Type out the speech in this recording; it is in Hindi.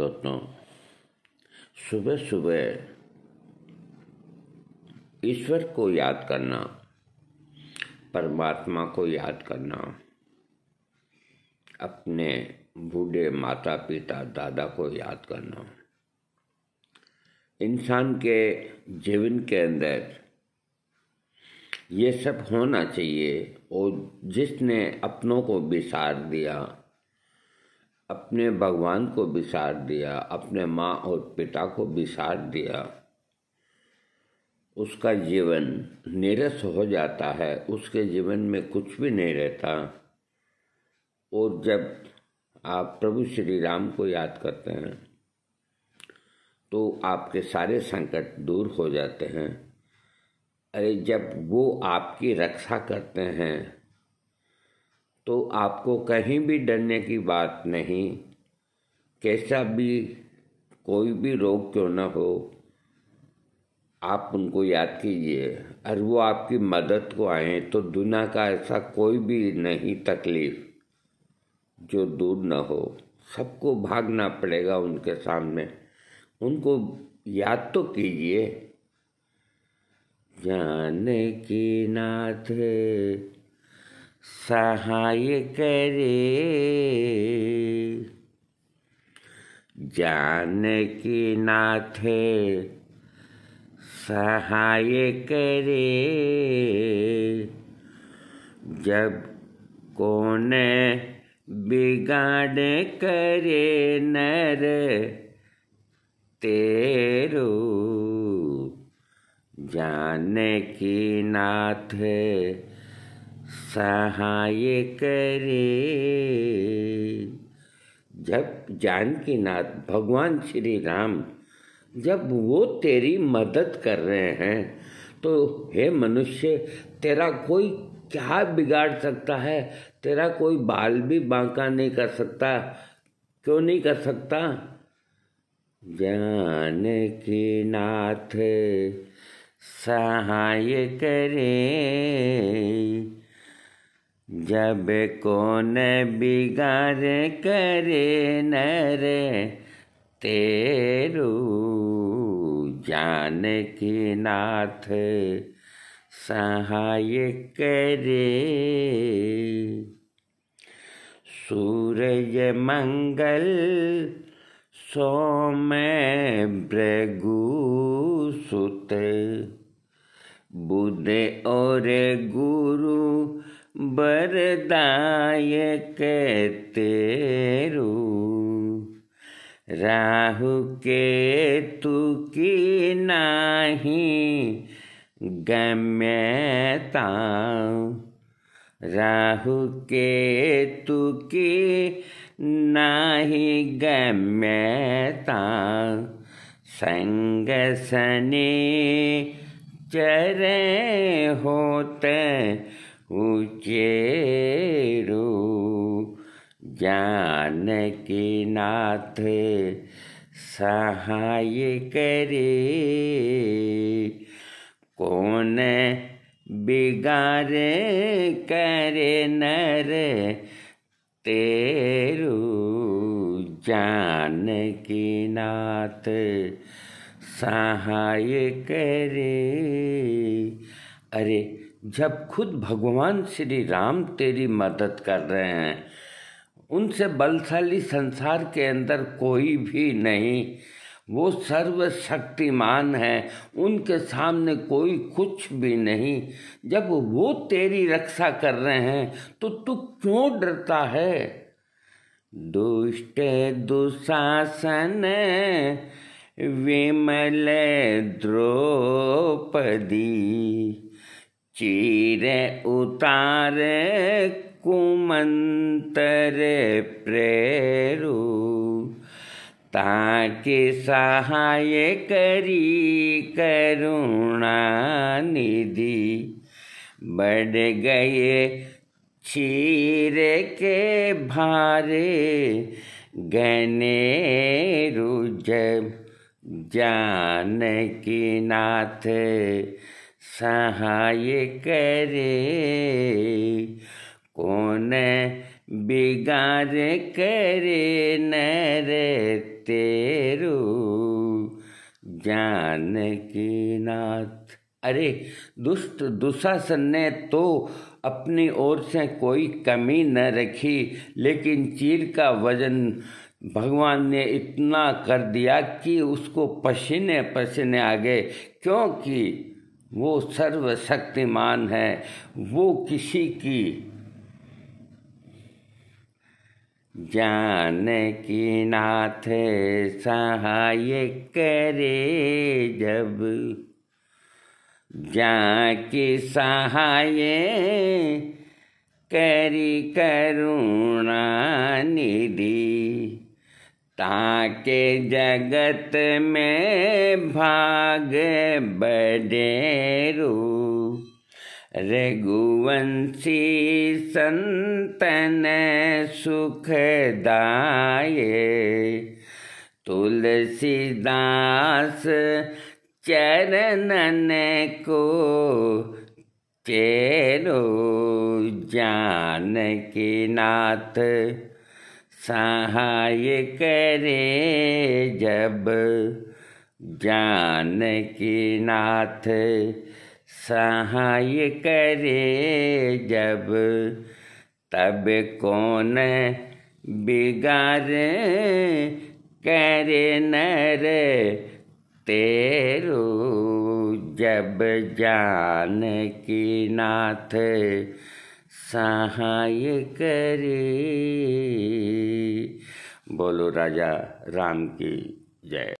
दोस्तों सुबह सुबह ईश्वर को याद करना परमात्मा को याद करना अपने बूढ़े माता पिता दादा को याद करना इंसान के जीवन के अंदर ये सब होना चाहिए और जिसने अपनों को बिसार दिया अपने भगवान को विसार दिया अपने माँ और पिता को विसार दिया उसका जीवन निरस हो जाता है उसके जीवन में कुछ भी नहीं रहता और जब आप प्रभु श्री राम को याद करते हैं तो आपके सारे संकट दूर हो जाते हैं अरे जब वो आपकी रक्षा करते हैं तो आपको कहीं भी डरने की बात नहीं कैसा भी कोई भी रोग क्यों ना हो आप उनको याद कीजिए और वो आपकी मदद को आए तो दुनिया का ऐसा कोई भी नहीं तकलीफ जो दूर न हो सबको भागना पड़ेगा उनके सामने उनको याद तो कीजिए जाने की नाथे सहाय करे जान की नाथे सहाय करे जब कौन बिगाड़ करे नर तेरु जान की नाथ सहाय करे जब नाथ भगवान श्री राम जब वो तेरी मदद कर रहे हैं तो हे मनुष्य तेरा कोई क्या बिगाड़ सकता है तेरा कोई बाल भी बांका नहीं कर सकता क्यों नहीं कर सकता जान की नाथ सहाय करें जब कौन बिगार करे नर तेरू जान की नाथ सहाय करे सूरज मंगल सोम ब्रगु सुत बुध और गुरु बरदाय के तेरू राहु के तू की नाही गम्यता राहु के तू की नाही गम्यता संग सने चरे होते जान के नाथ सहाय करे कौन बिगार करे नर तेरू जान की नाथ सहाय करे अरे जब खुद भगवान श्री राम तेरी मदद कर रहे हैं उनसे बलशाली संसार के अंदर कोई भी नहीं वो सर्वशक्तिमान है उनके सामने कोई कुछ भी नहीं जब वो तेरी रक्षा कर रहे हैं तो तू क्यों डरता है दुष्ट दुशासन विमल द्रौपदी चीर उतार कुमंतर प्रेरु ताके सहाय करी करुणा निधि बढ़ गए चीर के भारे गने रुज जानकी नाथ सहाय करे कौन बिगार करे नर जान की नाथ अरे दुष्ट दुशासन ने तो अपनी ओर से कोई कमी न रखी लेकिन चीर का वजन भगवान ने इतना कर दिया कि उसको पसीने पसीने आ गए क्योंकि वो सर्वशक्तिमान है वो किसी की जान की नाथ सहाय करे जब जा की सहाय करी करुणा निधि ताके जगत में भाग बडेरू रघुवंशी संतन सुखदाये तुलसीदास चरणन को चेरो जानकी नाथ सहाय करे जब जान की नाथ सहाय करे जब तब कौन बिगार करे नर तेरु जब जान की नाथ सहाय करे बोलो राजा राम की जय